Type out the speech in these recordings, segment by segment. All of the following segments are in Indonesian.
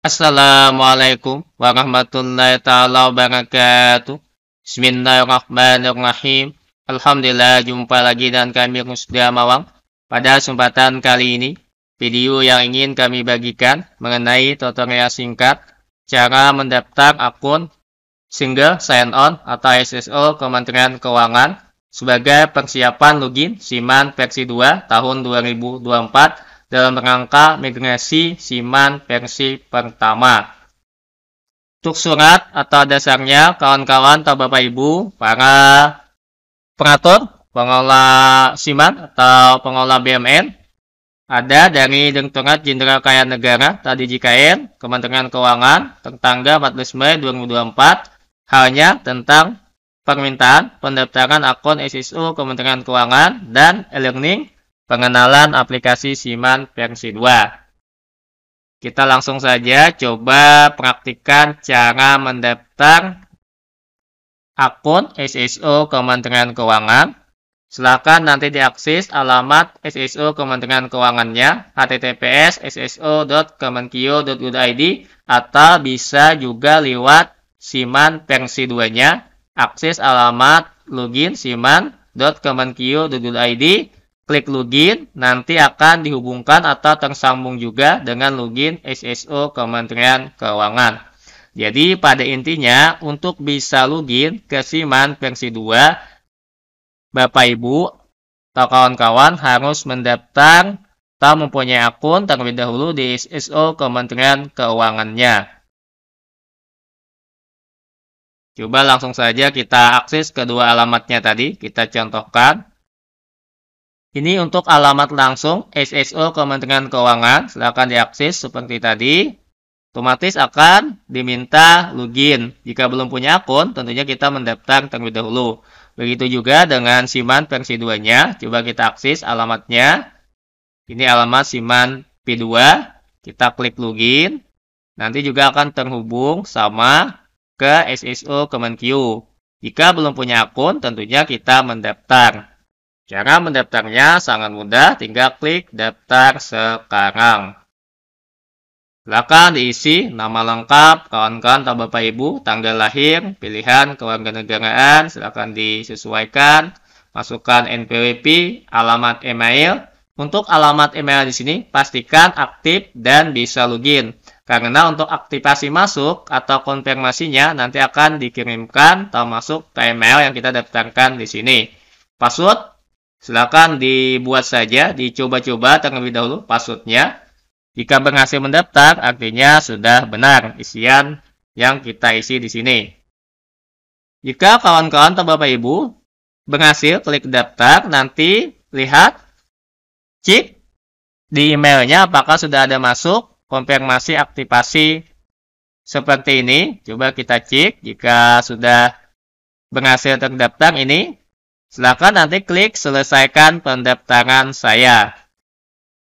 Assalamualaikum warahmatullahi taala wabarakatuh. Bismillahirrahmanirrahim. Alhamdulillah jumpa lagi dengan kami Rusda Mawang. Pada kesempatan kali ini, video yang ingin kami bagikan mengenai tutorial singkat cara mendaftar akun single sign-on atau SSO Kementerian Keuangan sebagai persiapan login SIMAN versi 2 tahun 2024 dalam rangka migrasi siman versi pertama. Untuk surat atau dasarnya, kawan-kawan atau Bapak Ibu, para pengatur, pengelola siman atau pengelola BMN, ada dari tungat Jenderal kaya Negara tadi JKN, Kementerian Keuangan, tentang 14 Mei 2024, halnya tentang permintaan pendaftaran akun SSU Kementerian Keuangan dan e-learning pengenalan aplikasi Siman versi 2. Kita langsung saja coba praktikan cara mendaftar akun SSO Kementerian Keuangan. Silakan nanti diakses alamat SSO Kementerian Keuangannya https sso.kemenkio.go.id atau bisa juga lewat Siman versi 2-nya. Akses alamat login siman.kemenkio.go.id klik login nanti akan dihubungkan atau tersambung juga dengan login SSO Kementerian Keuangan. Jadi pada intinya untuk bisa login ke Siman versi 2 Bapak Ibu atau kawan-kawan harus mendaftar atau mempunyai akun terlebih dahulu di SSO Kementerian Keuangannya. Coba langsung saja kita akses kedua alamatnya tadi, kita contohkan. Ini untuk alamat langsung SSO Kementerian Keuangan, Silakan diakses seperti tadi. Otomatis akan diminta login. Jika belum punya akun, tentunya kita mendaftar terlebih dahulu. Begitu juga dengan Siman versi 2-nya. Coba kita akses alamatnya. Ini alamat Siman P2. Kita klik login. Nanti juga akan terhubung sama ke SSO Kemenkyu. Jika belum punya akun, tentunya kita mendaftar. Cara mendaftarnya sangat mudah, tinggal klik daftar sekarang. Silakan diisi nama lengkap, kawan-kawan atau Bapak Ibu, tanggal lahir, pilihan kewarganegaraan, silakan disesuaikan, masukkan NPWP, alamat email. Untuk alamat email di sini, pastikan aktif dan bisa login. Karena untuk aktivasi masuk atau konfirmasinya nanti akan dikirimkan atau masuk ke email yang kita daftarkan di sini. Password Silakan dibuat saja, dicoba-coba terlebih dahulu passwordnya. Jika berhasil mendaftar, artinya sudah benar isian yang kita isi di sini. Jika kawan-kawan atau Bapak Ibu berhasil klik daftar, nanti lihat, cek di emailnya apakah sudah ada masuk konfirmasi aktivasi seperti ini. Coba kita cek jika sudah berhasil terdaftar ini Silakan nanti klik selesaikan pendaftaran saya.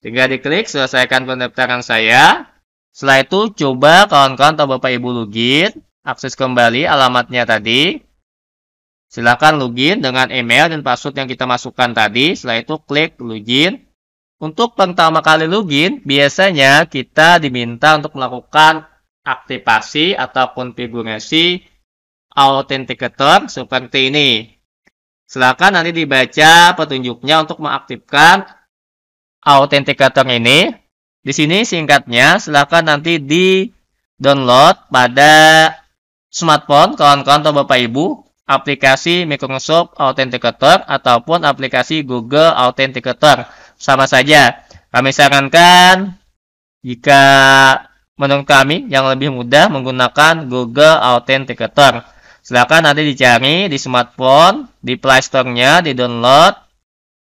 Jika diklik selesaikan pendaftaran saya, setelah itu coba kawan-kawan atau Bapak Ibu login, akses kembali alamatnya tadi. Silakan login dengan email dan password yang kita masukkan tadi. Setelah itu klik login. Untuk pertama kali login, biasanya kita diminta untuk melakukan aktivasi atau konfigurasi authenticator seperti ini. Silahkan nanti dibaca petunjuknya untuk mengaktifkan authenticator ini. Di sini singkatnya, silahkan nanti di-download pada smartphone kawan-kawan atau Bapak Ibu aplikasi Microsoft Authenticator ataupun aplikasi Google Authenticator. Sama saja, kami sarankan jika menurut kami yang lebih mudah menggunakan Google Authenticator. Silahkan nanti dicari di smartphone, di Play Store-nya, di download,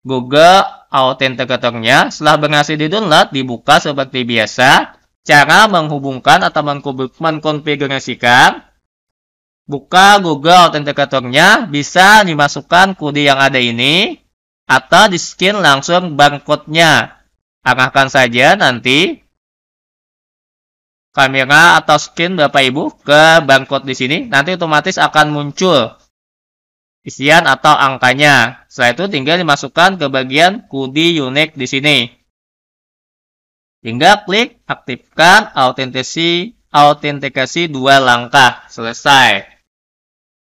Google Authenticator-nya. Setelah berhasil di download, dibuka seperti biasa. Cara menghubungkan atau mengkonfigurasikan. Buka Google Authenticator-nya, bisa dimasukkan kode yang ada ini, atau di-scan langsung barcode-nya. Arahkan saja nanti kamera atau skin Bapak Ibu ke barcode di sini, nanti otomatis akan muncul isian atau angkanya. Setelah itu tinggal dimasukkan ke bagian kode unik di sini. Tinggal klik aktifkan autentisi autentikasi dua langkah. Selesai.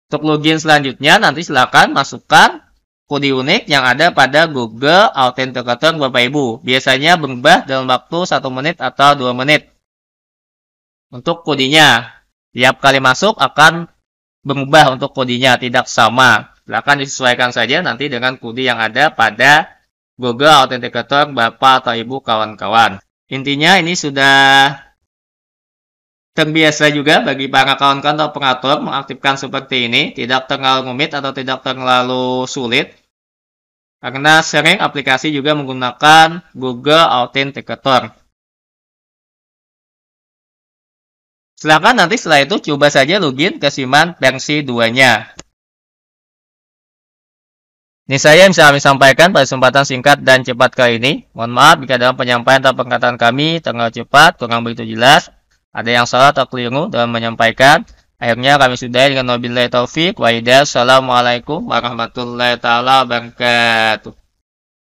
Untuk login selanjutnya nanti silakan masukkan kode unik yang ada pada Google Authenticator Bapak Ibu. Biasanya berubah dalam waktu 1 menit atau 2 menit untuk kodenya, Tiap kali masuk akan berubah untuk kodenya tidak sama. Silahkan disesuaikan saja nanti dengan kode yang ada pada Google Authenticator Bapak atau Ibu kawan-kawan. Intinya ini sudah terbiasa juga bagi para kawan-kawan atau pengatur mengaktifkan seperti ini, tidak terlalu rumit atau tidak terlalu sulit. Karena sering aplikasi juga menggunakan Google Authenticator. Silahkan nanti setelah itu coba saja login ke Siman versi 2-nya. Ini saya yang bisa kami sampaikan pada kesempatan singkat dan cepat kali ini. Mohon maaf jika dalam penyampaian atau perkataan kami terlalu cepat, kurang begitu jelas, ada yang salah atau keliru dalam menyampaikan. Akhirnya kami sudah dengan Wabillahi Taufiq. Waidah. Assalamualaikum warahmatullahi wabarakatuh.